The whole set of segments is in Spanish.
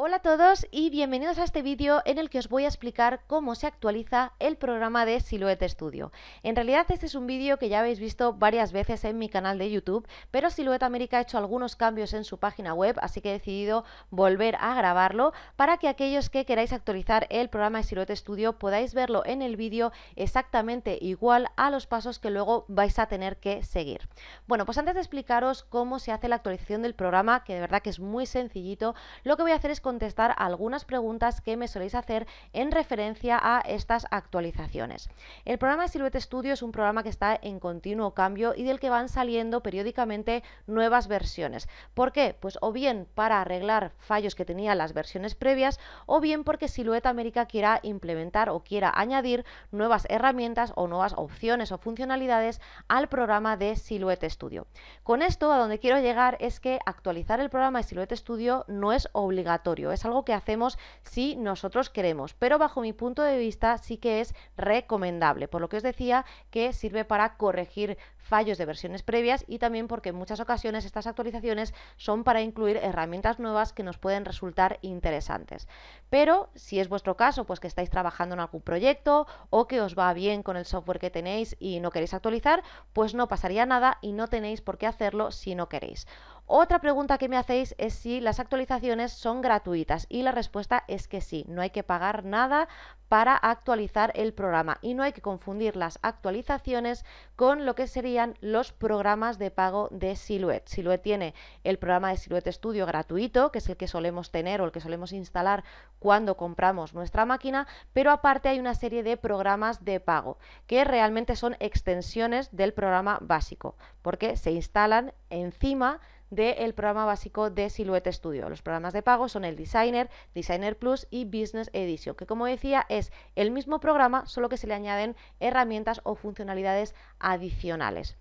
Hola a todos y bienvenidos a este vídeo en el que os voy a explicar cómo se actualiza el programa de Silhouette Studio. En realidad este es un vídeo que ya habéis visto varias veces en mi canal de YouTube, pero Silhouette América ha hecho algunos cambios en su página web, así que he decidido volver a grabarlo para que aquellos que queráis actualizar el programa de Silhouette Studio podáis verlo en el vídeo exactamente igual a los pasos que luego vais a tener que seguir. Bueno, pues antes de explicaros cómo se hace la actualización del programa, que de verdad que es muy sencillito, lo que voy a hacer es contestar algunas preguntas que me soléis hacer en referencia a estas actualizaciones. El programa de Silhouette Studio es un programa que está en continuo cambio y del que van saliendo periódicamente nuevas versiones. ¿Por qué? Pues o bien para arreglar fallos que tenían las versiones previas o bien porque Silhouette América quiera implementar o quiera añadir nuevas herramientas o nuevas opciones o funcionalidades al programa de Silhouette Studio. Con esto a donde quiero llegar es que actualizar el programa de Silhouette Studio no es obligatorio es algo que hacemos si nosotros queremos, pero bajo mi punto de vista sí que es recomendable, por lo que os decía que sirve para corregir fallos de versiones previas y también porque en muchas ocasiones estas actualizaciones son para incluir herramientas nuevas que nos pueden resultar interesantes. Pero si es vuestro caso, pues que estáis trabajando en algún proyecto o que os va bien con el software que tenéis y no queréis actualizar, pues no pasaría nada y no tenéis por qué hacerlo si no queréis. Otra pregunta que me hacéis es si las actualizaciones son gratuitas y la respuesta es que sí, no hay que pagar nada para actualizar el programa y no hay que confundir las actualizaciones con lo que serían los programas de pago de Silhouette. Silhouette tiene el programa de Silhouette Studio gratuito, que es el que solemos tener o el que solemos instalar cuando compramos nuestra máquina, pero aparte hay una serie de programas de pago que realmente son extensiones del programa básico, porque se instalan encima del programa básico de Silhouette Studio. Los programas de pago son el Designer, Designer Plus y Business Edition, que como decía es el mismo programa, solo que se le añaden herramientas o funcionalidades adicionales.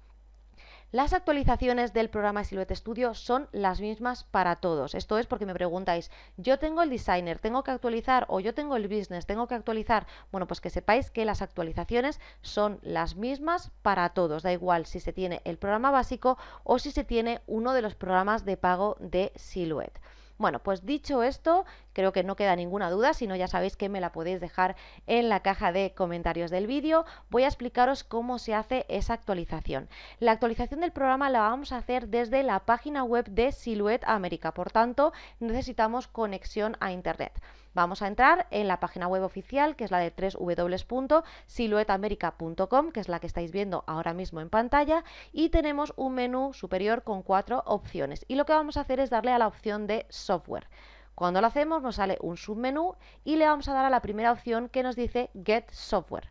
Las actualizaciones del programa Silhouette Studio son las mismas para todos. Esto es porque me preguntáis, yo tengo el designer, tengo que actualizar o yo tengo el business, tengo que actualizar. Bueno, pues que sepáis que las actualizaciones son las mismas para todos. Da igual si se tiene el programa básico o si se tiene uno de los programas de pago de Silhouette. Bueno, pues dicho esto, Creo que no queda ninguna duda, si no ya sabéis que me la podéis dejar en la caja de comentarios del vídeo. Voy a explicaros cómo se hace esa actualización. La actualización del programa la vamos a hacer desde la página web de Silhouette América, por tanto necesitamos conexión a Internet. Vamos a entrar en la página web oficial, que es la de www.siluetamerica.com, que es la que estáis viendo ahora mismo en pantalla, y tenemos un menú superior con cuatro opciones. Y lo que vamos a hacer es darle a la opción de software. Cuando lo hacemos nos sale un submenú y le vamos a dar a la primera opción que nos dice Get Software.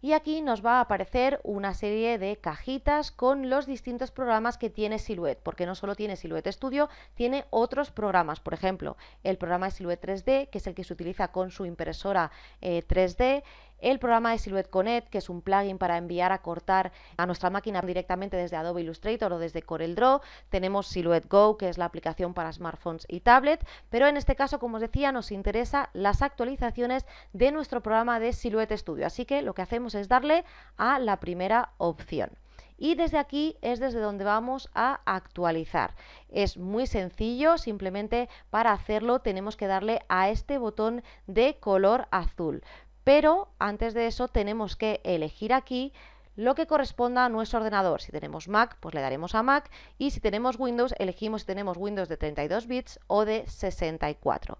Y aquí nos va a aparecer una serie de cajitas con los distintos programas que tiene Silhouette, porque no solo tiene Silhouette Studio, tiene otros programas, por ejemplo, el programa de Silhouette 3D, que es el que se utiliza con su impresora 3D, eh, el programa de Silhouette Connect, que es un plugin para enviar a cortar a nuestra máquina directamente desde Adobe Illustrator o desde CorelDRAW. Tenemos Silhouette Go, que es la aplicación para smartphones y tablet, pero en este caso, como os decía, nos interesa las actualizaciones de nuestro programa de Silhouette Studio. Así que lo que hacemos es darle a la primera opción. Y desde aquí es desde donde vamos a actualizar. Es muy sencillo, simplemente para hacerlo tenemos que darle a este botón de color azul pero antes de eso tenemos que elegir aquí lo que corresponda a nuestro ordenador. Si tenemos Mac, pues le daremos a Mac y si tenemos Windows, elegimos si tenemos Windows de 32 bits o de 64.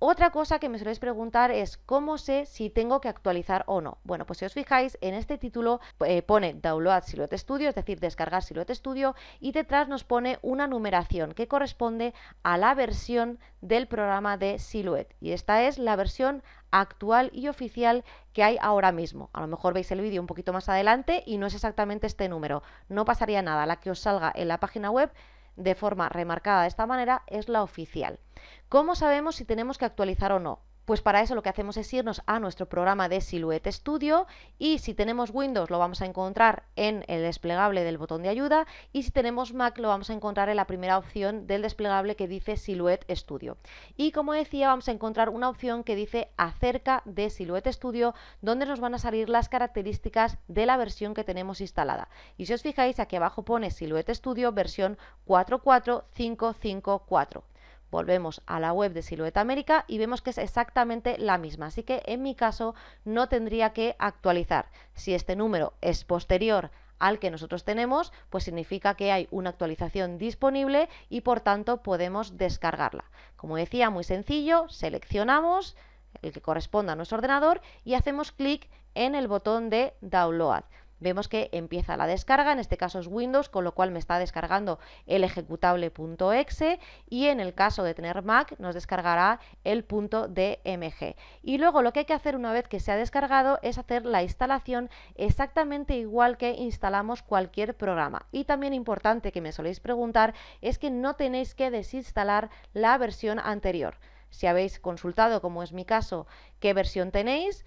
Otra cosa que me soléis preguntar es cómo sé si tengo que actualizar o no. Bueno, pues si os fijáis, en este título eh, pone Download Silhouette Studio, es decir, descargar Silhouette Studio, y detrás nos pone una numeración que corresponde a la versión del programa de Silhouette. Y esta es la versión actual y oficial que hay ahora mismo. A lo mejor veis el vídeo un poquito más adelante y no es exactamente este número. No pasaría nada, la que os salga en la página web de forma remarcada de esta manera es la oficial. ¿Cómo sabemos si tenemos que actualizar o no? Pues para eso lo que hacemos es irnos a nuestro programa de Silhouette Studio y si tenemos Windows lo vamos a encontrar en el desplegable del botón de ayuda y si tenemos Mac lo vamos a encontrar en la primera opción del desplegable que dice Silhouette Studio. Y como decía, vamos a encontrar una opción que dice acerca de Silhouette Studio donde nos van a salir las características de la versión que tenemos instalada. Y si os fijáis, aquí abajo pone Silhouette Studio versión 44554. Volvemos a la web de Silueta América y vemos que es exactamente la misma, así que en mi caso no tendría que actualizar. Si este número es posterior al que nosotros tenemos, pues significa que hay una actualización disponible y por tanto podemos descargarla. Como decía, muy sencillo, seleccionamos el que corresponda a nuestro ordenador y hacemos clic en el botón de download vemos que empieza la descarga, en este caso es Windows, con lo cual me está descargando el ejecutable.exe y en el caso de tener Mac nos descargará el .dmg. Y luego lo que hay que hacer una vez que se ha descargado es hacer la instalación exactamente igual que instalamos cualquier programa. Y también importante que me soléis preguntar es que no tenéis que desinstalar la versión anterior. Si habéis consultado, como es mi caso, qué versión tenéis,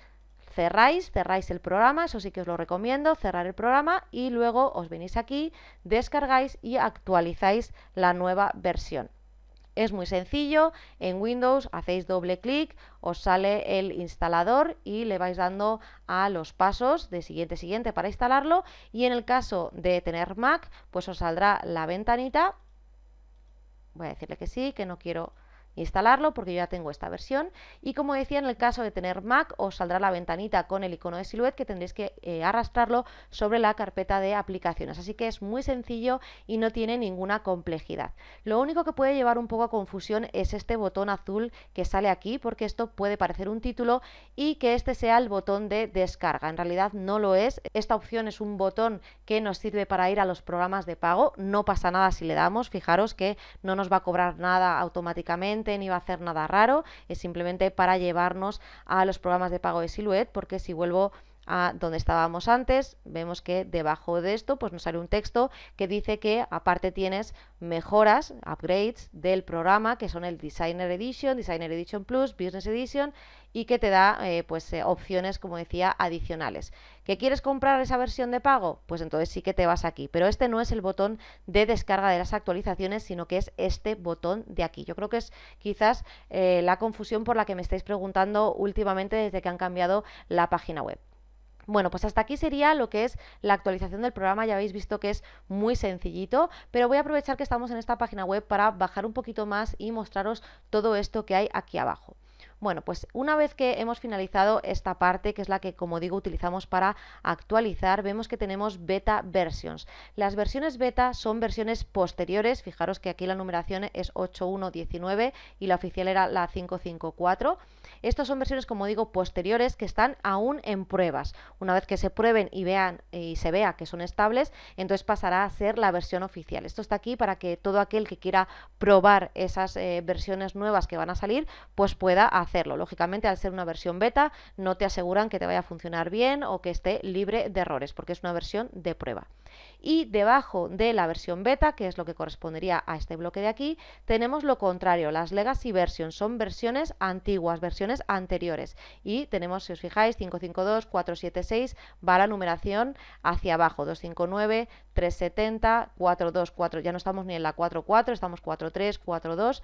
cerráis, cerráis el programa, eso sí que os lo recomiendo, cerrar el programa y luego os venís aquí, descargáis y actualizáis la nueva versión. Es muy sencillo, en Windows hacéis doble clic, os sale el instalador y le vais dando a los pasos de siguiente siguiente para instalarlo y en el caso de tener Mac, pues os saldrá la ventanita. Voy a decirle que sí, que no quiero instalarlo porque yo ya tengo esta versión y como decía en el caso de tener Mac os saldrá la ventanita con el icono de Silhouette que tendréis que eh, arrastrarlo sobre la carpeta de aplicaciones así que es muy sencillo y no tiene ninguna complejidad lo único que puede llevar un poco a confusión es este botón azul que sale aquí porque esto puede parecer un título y que este sea el botón de descarga en realidad no lo es esta opción es un botón que nos sirve para ir a los programas de pago no pasa nada si le damos fijaros que no nos va a cobrar nada automáticamente ni va a hacer nada raro, es simplemente para llevarnos a los programas de pago de Silhouette, porque si vuelvo a donde estábamos antes, vemos que debajo de esto pues nos sale un texto que dice que aparte tienes mejoras, upgrades del programa que son el Designer Edition, Designer Edition Plus, Business Edition y que te da eh, pues eh, opciones como decía adicionales. ¿Que quieres comprar esa versión de pago? Pues entonces sí que te vas aquí, pero este no es el botón de descarga de las actualizaciones, sino que es este botón de aquí. Yo creo que es quizás eh, la confusión por la que me estáis preguntando últimamente desde que han cambiado la página web. Bueno, pues hasta aquí sería lo que es la actualización del programa. Ya habéis visto que es muy sencillito, pero voy a aprovechar que estamos en esta página web para bajar un poquito más y mostraros todo esto que hay aquí abajo. Bueno, pues una vez que hemos finalizado esta parte, que es la que, como digo, utilizamos para actualizar, vemos que tenemos beta versions. Las versiones beta son versiones posteriores, fijaros que aquí la numeración es 8119 y la oficial era la 554. Estas son versiones, como digo, posteriores que están aún en pruebas. Una vez que se prueben y vean eh, y se vea que son estables, entonces pasará a ser la versión oficial. Esto está aquí para que todo aquel que quiera probar esas eh, versiones nuevas que van a salir, pues pueda hacer Lógicamente, al ser una versión beta, no te aseguran que te vaya a funcionar bien o que esté libre de errores, porque es una versión de prueba. Y debajo de la versión beta, que es lo que correspondería a este bloque de aquí, tenemos lo contrario, las legacy versions son versiones antiguas, versiones anteriores. Y tenemos, si os fijáis, 552, 476, va la numeración hacia abajo, 259, 370, 424, ya no estamos ni en la 44, estamos 43, 42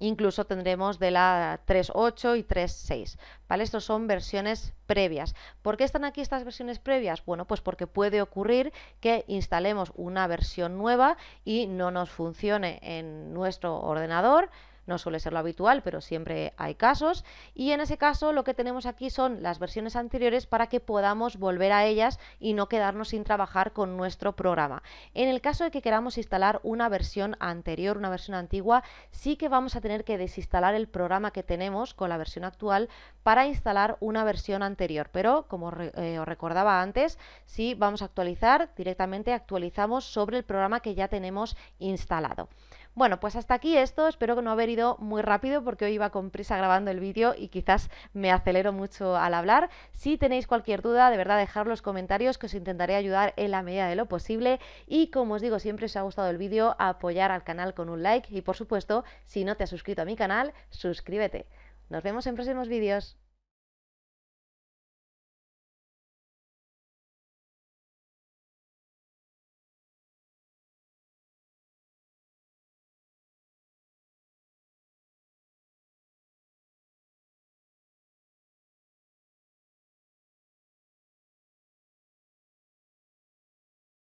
Incluso tendremos de la 3.8 y 3.6, ¿vale? Estos son versiones previas. ¿Por qué están aquí estas versiones previas? Bueno, pues porque puede ocurrir que instalemos una versión nueva y no nos funcione en nuestro ordenador, no suele ser lo habitual, pero siempre hay casos. Y en ese caso lo que tenemos aquí son las versiones anteriores para que podamos volver a ellas y no quedarnos sin trabajar con nuestro programa. En el caso de que queramos instalar una versión anterior, una versión antigua, sí que vamos a tener que desinstalar el programa que tenemos con la versión actual para instalar una versión anterior. Pero, como eh, os recordaba antes, si vamos a actualizar, directamente actualizamos sobre el programa que ya tenemos instalado. Bueno, pues hasta aquí esto, espero que no haber ido muy rápido porque hoy iba con prisa grabando el vídeo y quizás me acelero mucho al hablar. Si tenéis cualquier duda, de verdad dejad los comentarios que os intentaré ayudar en la medida de lo posible y como os digo siempre, si os ha gustado el vídeo, apoyar al canal con un like y por supuesto, si no te has suscrito a mi canal, suscríbete. Nos vemos en próximos vídeos.